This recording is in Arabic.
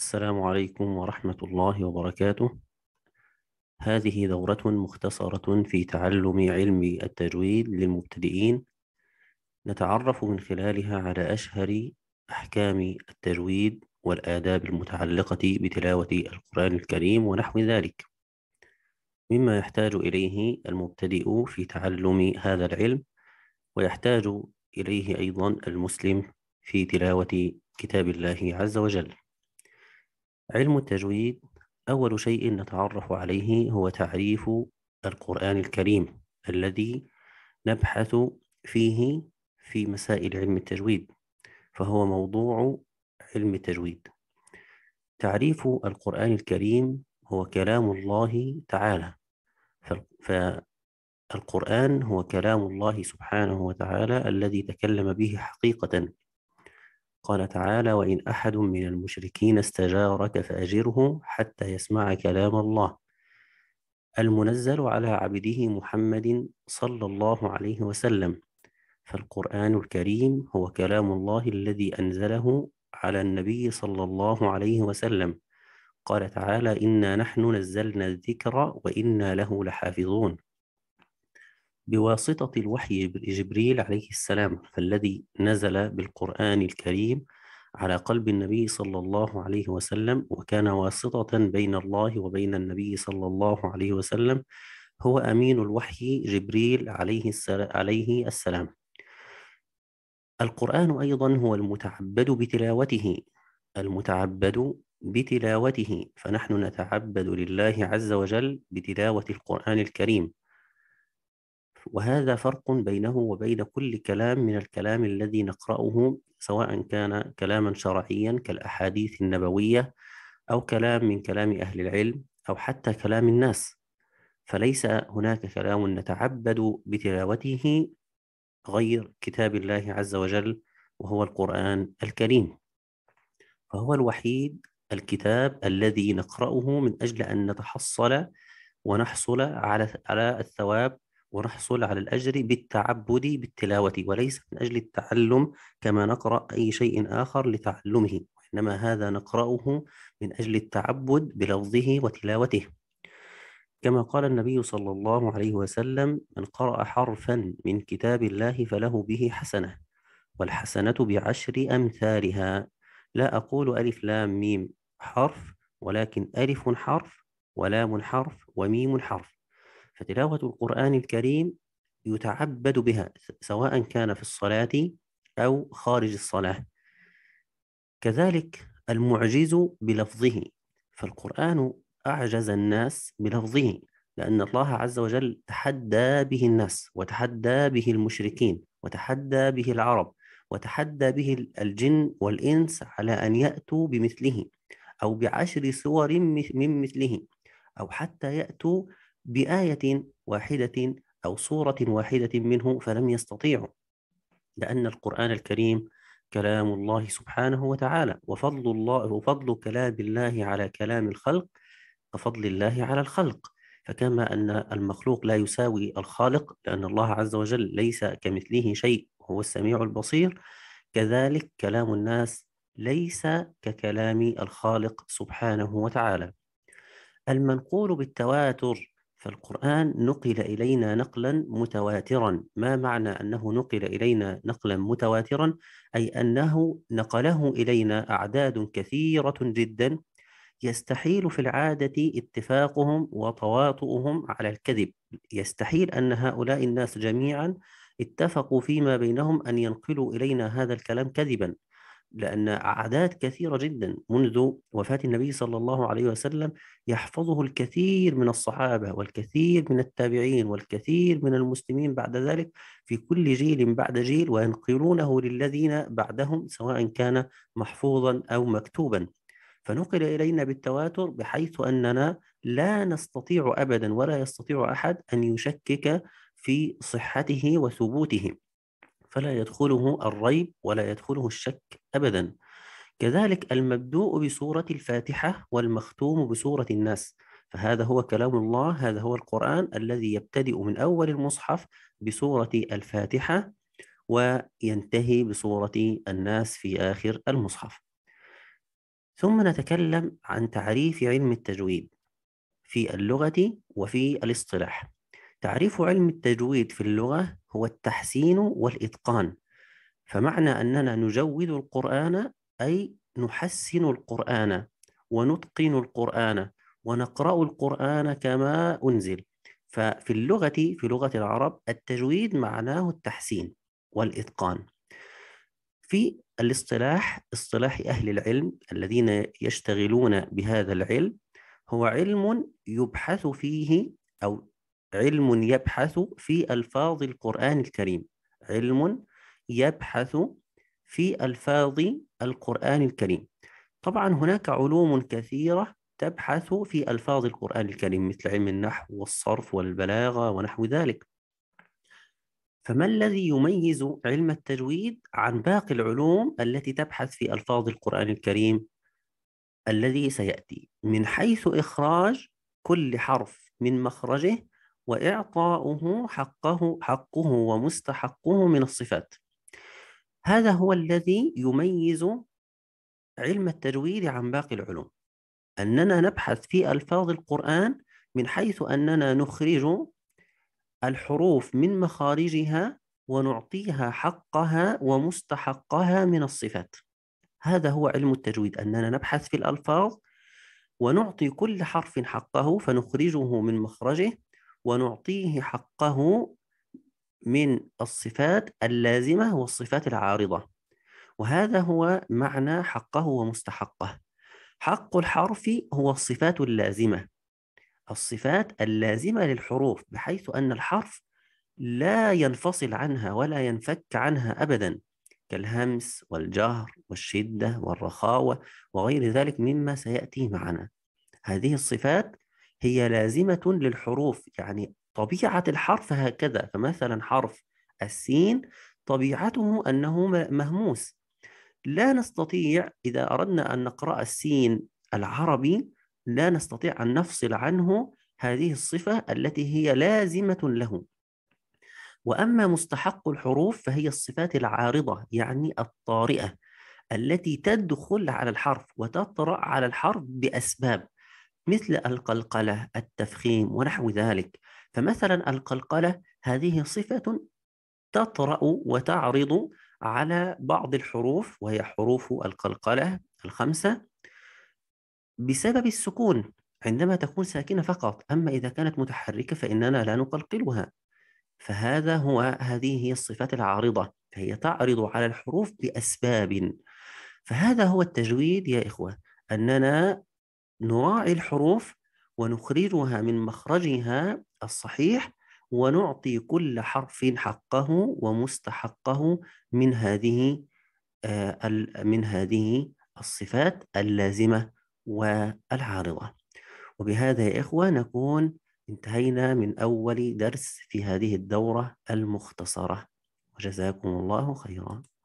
السلام عليكم ورحمة الله وبركاته هذه دورة مختصرة في تعلم علم التجويد للمبتدئين نتعرف من خلالها على أشهر أحكام التجويد والآداب المتعلقة بتلاوة القرآن الكريم ونحو ذلك مما يحتاج إليه المبتدئ في تعلم هذا العلم ويحتاج إليه أيضا المسلم في تلاوة كتاب الله عز وجل علم التجويد أول شيء نتعرف عليه هو تعريف القرآن الكريم الذي نبحث فيه في مسائل علم التجويد فهو موضوع علم التجويد تعريف القرآن الكريم هو كلام الله تعالى فالقرآن هو كلام الله سبحانه وتعالى الذي تكلم به حقيقة قال تعالى وإن أحد من المشركين استجارك فأجره حتى يسمع كلام الله المنزل على عبده محمد صلى الله عليه وسلم فالقرآن الكريم هو كلام الله الذي أنزله على النبي صلى الله عليه وسلم قال تعالى إنا نحن نزلنا الذكر وإنا له لحافظون بواسطة الوحي جبريل عليه السلام الذي نزل بالقرآن الكريم على قلب النبي صلى الله عليه وسلم وكان واسطة بين الله وبين النبي صلى الله عليه وسلم هو أمين الوحي جبريل عليه عليه السلام. القرآن أيضا هو المتعبد بتلاوته المتعبد بتلاوته فنحن نتعبد لله عز وجل بتلاوة القرآن الكريم وهذا فرق بينه وبين كل كلام من الكلام الذي نقرأه سواء كان كلاما شرعيا كالأحاديث النبوية أو كلام من كلام أهل العلم أو حتى كلام الناس فليس هناك كلام نتعبد بتلاوته غير كتاب الله عز وجل وهو القرآن الكريم فهو الوحيد الكتاب الذي نقرأه من أجل أن نتحصل ونحصل على على الثواب ونحصل على الأجر بالتعبد بالتلاوة وليس من أجل التعلم كما نقرأ أي شيء آخر لتعلمه وإنما هذا نقرأه من أجل التعبد بلفظه وتلاوته كما قال النبي صلى الله عليه وسلم من قرأ حرفا من كتاب الله فله به حسنة والحسنة بعشر أمثالها لا أقول ألف لام ميم حرف ولكن ألف حرف ولام حرف وميم حرف فتلاوة القرآن الكريم يتعبد بها سواء كان في الصلاة أو خارج الصلاة كذلك المعجز بلفظه فالقرآن أعجز الناس بلفظه لأن الله عز وجل تحدى به الناس وتحدى به المشركين وتحدى به العرب وتحدى به الجن والإنس على أن يأتوا بمثله أو بعشر سور من مثله أو حتى يأتوا بآية واحدة أو صورة واحدة منه فلم يستطيعوا لأن القرآن الكريم كلام الله سبحانه وتعالى وفضل الله وفضل كلام الله على كلام الخلق كفضل الله على الخلق فكما أن المخلوق لا يساوي الخالق لأن الله عز وجل ليس كمثله شيء وهو السميع البصير كذلك كلام الناس ليس ككلام الخالق سبحانه وتعالى المنقول بالتواتر فالقرآن نقل إلينا نقلا متواترا ما معنى أنه نقل إلينا نقلا متواترا أي أنه نقله إلينا أعداد كثيرة جدا يستحيل في العادة اتفاقهم وتواطؤهم على الكذب يستحيل أن هؤلاء الناس جميعا اتفقوا فيما بينهم أن ينقلوا إلينا هذا الكلام كذبا لأن عادات كثيرة جدا منذ وفاة النبي صلى الله عليه وسلم يحفظه الكثير من الصحابة والكثير من التابعين والكثير من المسلمين بعد ذلك في كل جيل بعد جيل وينقلونه للذين بعدهم سواء كان محفوظا أو مكتوبا فنقل إلينا بالتواتر بحيث أننا لا نستطيع أبدا ولا يستطيع أحد أن يشكك في صحته وثبوته فلا يدخله الريب ولا يدخله الشك أبدا كذلك المبدوء بسورة الفاتحة والمختوم بسورة الناس فهذا هو كلام الله هذا هو القرآن الذي يبتدئ من أول المصحف بسورة الفاتحة وينتهي بسورة الناس في آخر المصحف ثم نتكلم عن تعريف علم التجويد في اللغة وفي الاصطلاح تعريف علم التجويد في اللغة هو التحسين والإتقان فمعنى أننا نجود القرآن أي نحسن القرآن ونتقن القرآن ونقرأ القرآن كما أنزل ففي اللغة في لغة العرب التجويد معناه التحسين والإتقان في الاصطلاح اصطلاح أهل العلم الذين يشتغلون بهذا العلم هو علم يبحث فيه أو علم يبحث في ألفاظ القرآن الكريم علم يبحث في ألفاظ القرآن الكريم طبعا هناك علوم كثيرة تبحث في ألفاظ القرآن الكريم مثل علم النحو والصرف والبلاغة ونحو ذلك فما الذي يميز علم التجويد عن باقي العلوم التي تبحث في ألفاظ القرآن الكريم الذي سيأتي من حيث إخراج كل حرف من مخرجه وإعطاؤه حقه حقه ومستحقه من الصفات هذا هو الذي يميز علم التجويد عن باقي العلوم أننا نبحث في ألفاظ القرآن من حيث أننا نخرج الحروف من مخارجها ونعطيها حقها ومستحقها من الصفات هذا هو علم التجويد أننا نبحث في الألفاظ ونعطي كل حرف حقه فنخرجه من مخرجه ونعطيه حقه من الصفات اللازمة والصفات العارضة وهذا هو معنى حقه ومستحقه حق الحرف هو الصفات اللازمة الصفات اللازمة للحروف بحيث أن الحرف لا ينفصل عنها ولا ينفك عنها أبدا كالهمس والجهر والشدة والرخاوة وغير ذلك مما سيأتي معنا هذه الصفات هي لازمة للحروف يعني طبيعة الحرف هكذا فمثلا حرف السين طبيعته أنه مهموس لا نستطيع إذا أردنا أن نقرأ السين العربي لا نستطيع أن نفصل عنه هذه الصفة التي هي لازمة له وأما مستحق الحروف فهي الصفات العارضة يعني الطارئة التي تدخل على الحرف وتطرأ على الحرف بأسباب مثل القلقلة التفخيم ونحو ذلك فمثلا القلقلة هذه صفة تطرأ وتعرض على بعض الحروف وهي حروف القلقلة الخمسة بسبب السكون عندما تكون ساكنة فقط أما إذا كانت متحركة فإننا لا نقلقلها فهذا هو هذه هي الصفات العارضة فهي تعرض على الحروف بأسباب فهذا هو التجويد يا إخوة أننا نراعي الحروف ونخرجها من مخرجها الصحيح ونعطي كل حرف حقه ومستحقه من هذه آه، من هذه الصفات اللازمة والعارضة وبهذا يا إخوة نكون انتهينا من أول درس في هذه الدورة المختصرة وجزاكم الله خيرا